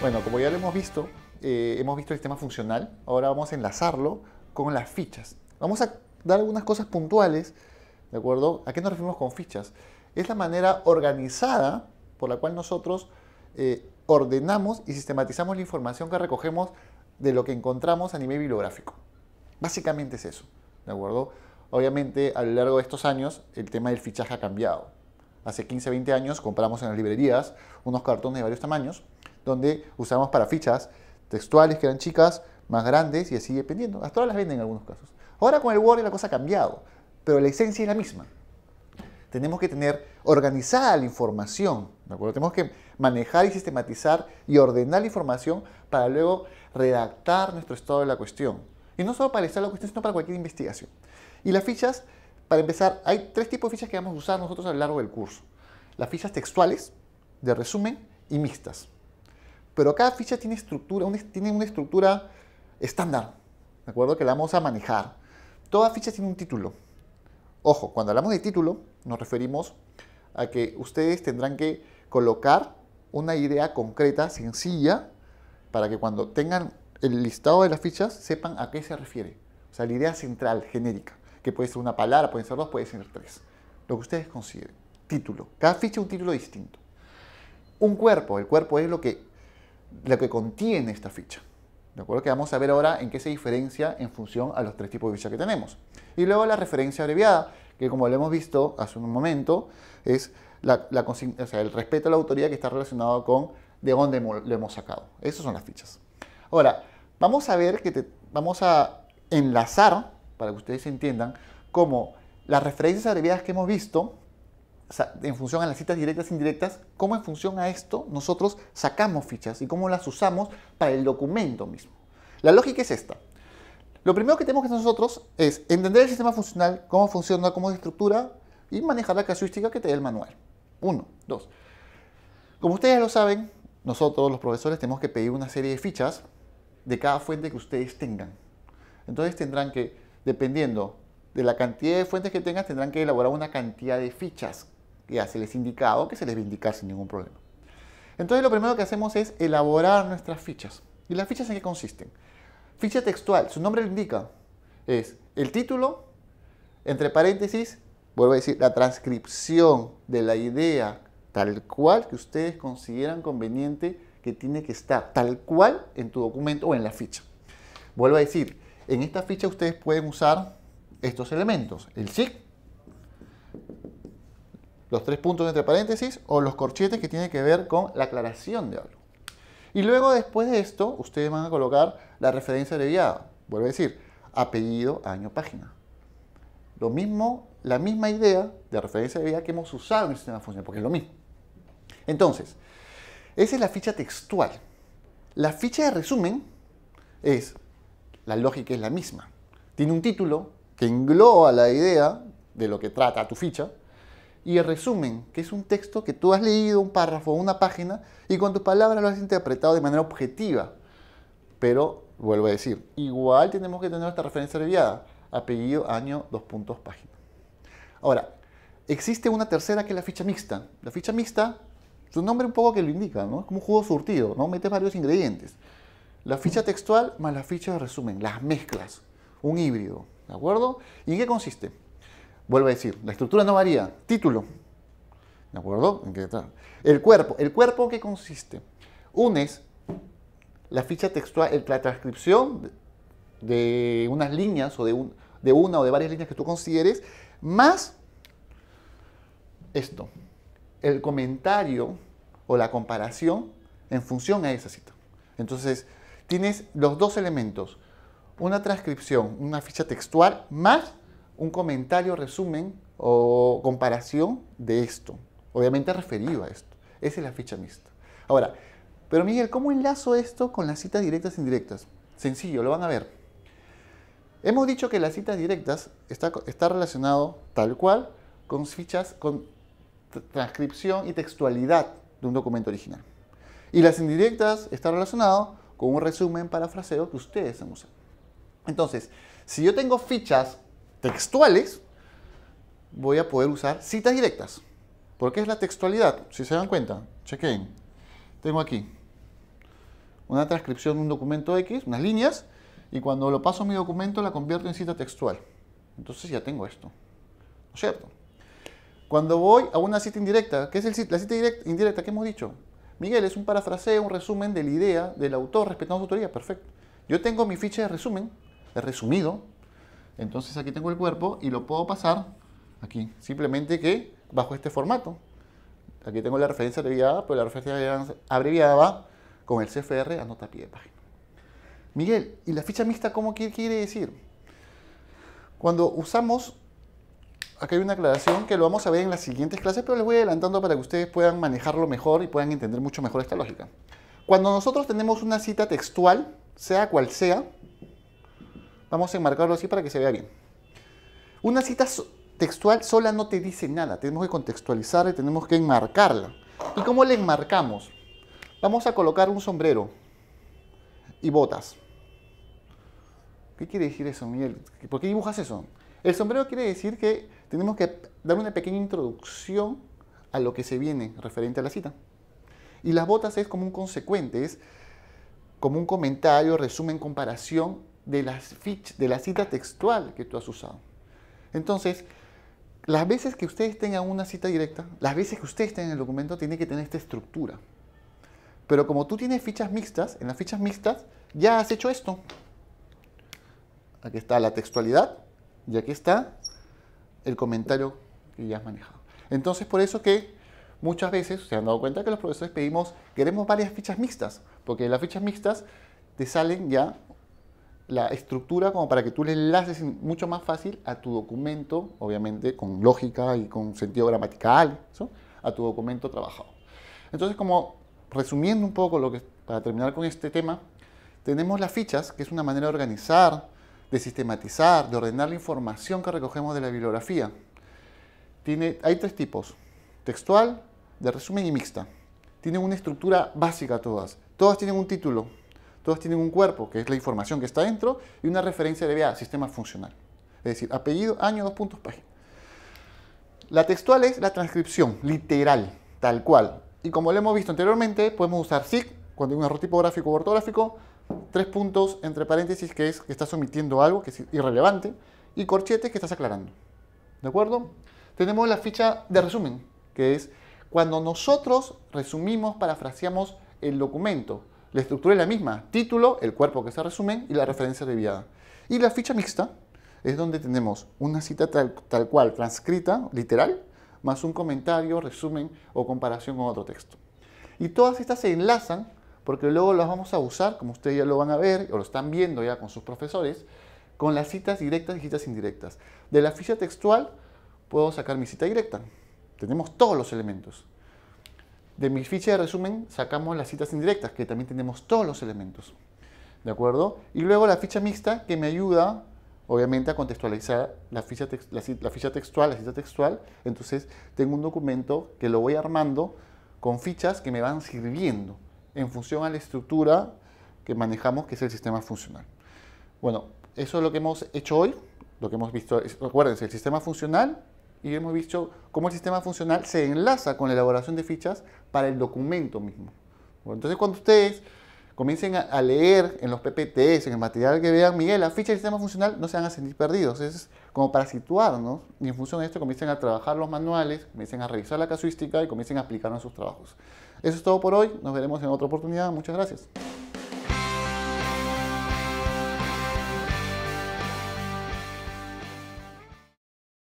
Bueno, como ya lo hemos visto, eh, hemos visto el sistema funcional, ahora vamos a enlazarlo con las fichas. Vamos a dar algunas cosas puntuales, ¿de acuerdo? ¿A qué nos referimos con fichas? Es la manera organizada por la cual nosotros eh, ordenamos y sistematizamos la información que recogemos de lo que encontramos a nivel bibliográfico. Básicamente es eso, ¿de acuerdo? Obviamente, a lo largo de estos años, el tema del fichaje ha cambiado. Hace 15, 20 años compramos en las librerías unos cartones de varios tamaños donde usamos para fichas textuales que eran chicas, más grandes y así dependiendo. Hasta ahora las venden en algunos casos. Ahora con el Word la cosa ha cambiado, pero la esencia es la misma. Tenemos que tener organizada la información, ¿de acuerdo? Tenemos que manejar y sistematizar y ordenar la información para luego redactar nuestro estado de la cuestión. Y no solo para el estado de la cuestión, sino para cualquier investigación. Y las fichas, para empezar, hay tres tipos de fichas que vamos a usar nosotros a lo largo del curso. Las fichas textuales, de resumen y mixtas pero cada ficha tiene estructura, una, tiene una estructura estándar, ¿de acuerdo? Que la vamos a manejar. Toda ficha tiene un título. Ojo, cuando hablamos de título, nos referimos a que ustedes tendrán que colocar una idea concreta, sencilla, para que cuando tengan el listado de las fichas sepan a qué se refiere. O sea, la idea central, genérica, que puede ser una palabra, pueden ser dos, puede ser tres. Lo que ustedes consideren. Título. Cada ficha un título distinto. Un cuerpo. El cuerpo es lo que lo que contiene esta ficha. ¿De acuerdo? Que vamos a ver ahora en qué se diferencia en función a los tres tipos de ficha que tenemos. Y luego la referencia abreviada, que como lo hemos visto hace un momento, es el respeto a la autoría que está relacionado con de dónde lo hemos sacado. Esas son las fichas. Ahora, vamos a ver que vamos a enlazar, para que ustedes entiendan, cómo las referencias abreviadas que hemos visto en función a las citas directas e indirectas, cómo en función a esto nosotros sacamos fichas y cómo las usamos para el documento mismo. La lógica es esta. Lo primero que tenemos que hacer nosotros es entender el sistema funcional, cómo funciona, cómo se estructura y manejar la casuística que te dé el manual. Uno, dos. Como ustedes lo saben, nosotros los profesores tenemos que pedir una serie de fichas de cada fuente que ustedes tengan. Entonces tendrán que, dependiendo de la cantidad de fuentes que tengan, tendrán que elaborar una cantidad de fichas ya se les indicado, que se les va a indicar sin ningún problema. Entonces lo primero que hacemos es elaborar nuestras fichas. ¿Y las fichas en qué consisten? Ficha textual, su nombre lo indica, es el título, entre paréntesis, vuelvo a decir, la transcripción de la idea tal cual que ustedes consideran conveniente que tiene que estar, tal cual en tu documento o en la ficha. Vuelvo a decir, en esta ficha ustedes pueden usar estos elementos, el SIC, los tres puntos entre paréntesis o los corchetes que tienen que ver con la aclaración de algo. Y luego después de esto, ustedes van a colocar la referencia abreviada. Vuelvo a decir, apellido, año, página. Lo mismo, la misma idea de referencia de abreviada que hemos usado en el sistema función porque es lo mismo. Entonces, esa es la ficha textual. La ficha de resumen es, la lógica es la misma. Tiene un título que engloba la idea de lo que trata tu ficha, y el resumen, que es un texto que tú has leído, un párrafo, una página, y con tus palabras lo has interpretado de manera objetiva. Pero, vuelvo a decir, igual tenemos que tener esta referencia abreviada, apellido, año, dos puntos, página. Ahora, existe una tercera que es la ficha mixta. La ficha mixta, su nombre un poco que lo indica, ¿no? Es como un jugo surtido, ¿no? Metes varios ingredientes. La ficha textual más la ficha de resumen, las mezclas, un híbrido, ¿de acuerdo? ¿Y en qué consiste? Vuelvo a decir, la estructura no varía. Título. ¿De acuerdo? El cuerpo. ¿El cuerpo qué consiste? Unes la ficha textual, la transcripción de unas líneas o de, de una o de varias líneas que tú consideres, más esto, el comentario o la comparación en función a esa cita. Entonces, tienes los dos elementos, una transcripción, una ficha textual, más un comentario, resumen o comparación de esto, obviamente referido a esto. Esa es la ficha mixta. Ahora, pero Miguel, ¿cómo enlazo esto con las citas directas e indirectas? Sencillo, lo van a ver. Hemos dicho que las citas directas está, está relacionado tal cual con fichas, con transcripción y textualidad de un documento original. Y las indirectas está relacionado con un resumen parafraseo que ustedes han usado. Entonces, si yo tengo fichas textuales, voy a poder usar citas directas. Porque es la textualidad? Si se dan cuenta, chequen. Tengo aquí una transcripción de un documento X, unas líneas, y cuando lo paso a mi documento la convierto en cita textual. Entonces ya tengo esto. ¿No es cierto? Cuando voy a una cita indirecta, ¿qué es el, la cita indirecta? ¿Qué hemos dicho? Miguel, es un parafraseo, un resumen de la idea del autor respetando su autoría. Perfecto. Yo tengo mi ficha de resumen, de resumido, entonces aquí tengo el cuerpo y lo puedo pasar aquí, simplemente que bajo este formato. Aquí tengo la referencia abreviada, pero la referencia abreviada con el CFR a pie de página. Miguel, ¿y la ficha mixta cómo quiere decir? Cuando usamos, acá hay una aclaración que lo vamos a ver en las siguientes clases, pero les voy adelantando para que ustedes puedan manejarlo mejor y puedan entender mucho mejor esta lógica. Cuando nosotros tenemos una cita textual, sea cual sea, Vamos a enmarcarlo así para que se vea bien. Una cita textual sola no te dice nada. Tenemos que contextualizarla y tenemos que enmarcarla. ¿Y cómo la enmarcamos? Vamos a colocar un sombrero y botas. ¿Qué quiere decir eso, Miguel? ¿Por qué dibujas eso? El sombrero quiere decir que tenemos que dar una pequeña introducción a lo que se viene referente a la cita. Y las botas es como un consecuente, es como un comentario, resumen, comparación de, de la cita textual que tú has usado. Entonces, las veces que ustedes tengan una cita directa, las veces que ustedes tengan el documento, tiene que tener esta estructura. Pero como tú tienes fichas mixtas, en las fichas mixtas ya has hecho esto. Aquí está la textualidad y aquí está el comentario que ya has manejado. Entonces, por eso que muchas veces se han dado cuenta que los profesores pedimos, queremos varias fichas mixtas, porque las fichas mixtas te salen ya la estructura como para que tú le enlaces mucho más fácil a tu documento, obviamente con lógica y con sentido gramatical, a tu documento trabajado. Entonces, como resumiendo un poco lo que, para terminar con este tema, tenemos las fichas, que es una manera de organizar, de sistematizar, de ordenar la información que recogemos de la bibliografía. Tiene, hay tres tipos, textual, de resumen y mixta. Tienen una estructura básica todas. Todas tienen un título, todos tienen un cuerpo, que es la información que está dentro, y una referencia de VA, sistema funcional. Es decir, apellido, año, dos puntos, página. La textual es la transcripción, literal, tal cual. Y como lo hemos visto anteriormente, podemos usar SIG, cuando hay un error tipográfico o ortográfico, tres puntos entre paréntesis, que es que estás omitiendo algo que es irrelevante, y corchetes que estás aclarando. ¿De acuerdo? Tenemos la ficha de resumen, que es cuando nosotros resumimos, parafraseamos el documento. La estructura es la misma, título, el cuerpo que se resumen y la referencia abreviada. Y la ficha mixta es donde tenemos una cita tal, tal cual, transcrita, literal, más un comentario, resumen o comparación con otro texto. Y todas estas se enlazan porque luego las vamos a usar, como ustedes ya lo van a ver o lo están viendo ya con sus profesores, con las citas directas y citas e indirectas. De la ficha textual puedo sacar mi cita directa. Tenemos todos los elementos. De mi ficha de resumen sacamos las citas indirectas, que también tenemos todos los elementos. ¿De acuerdo? Y luego la ficha mixta, que me ayuda, obviamente, a contextualizar la ficha, la, ficha textual, la cita textual. Entonces, tengo un documento que lo voy armando con fichas que me van sirviendo en función a la estructura que manejamos, que es el sistema funcional. Bueno, eso es lo que hemos hecho hoy, lo que hemos visto. Es, el sistema funcional y hemos visto cómo el sistema funcional se enlaza con la elaboración de fichas para el documento mismo. entonces, cuando ustedes comiencen a, leer en los PPTs, en el material que vean, Miguel, las fichas del sistema funcional no se van a sentir perdidos. Es como para situarnos y en función de esto comiencen a trabajar los manuales, comiencen a revisar la casuística y comiencen a aplicarlo en sus trabajos. Eso es todo por hoy. Nos veremos en otra oportunidad. Muchas gracias.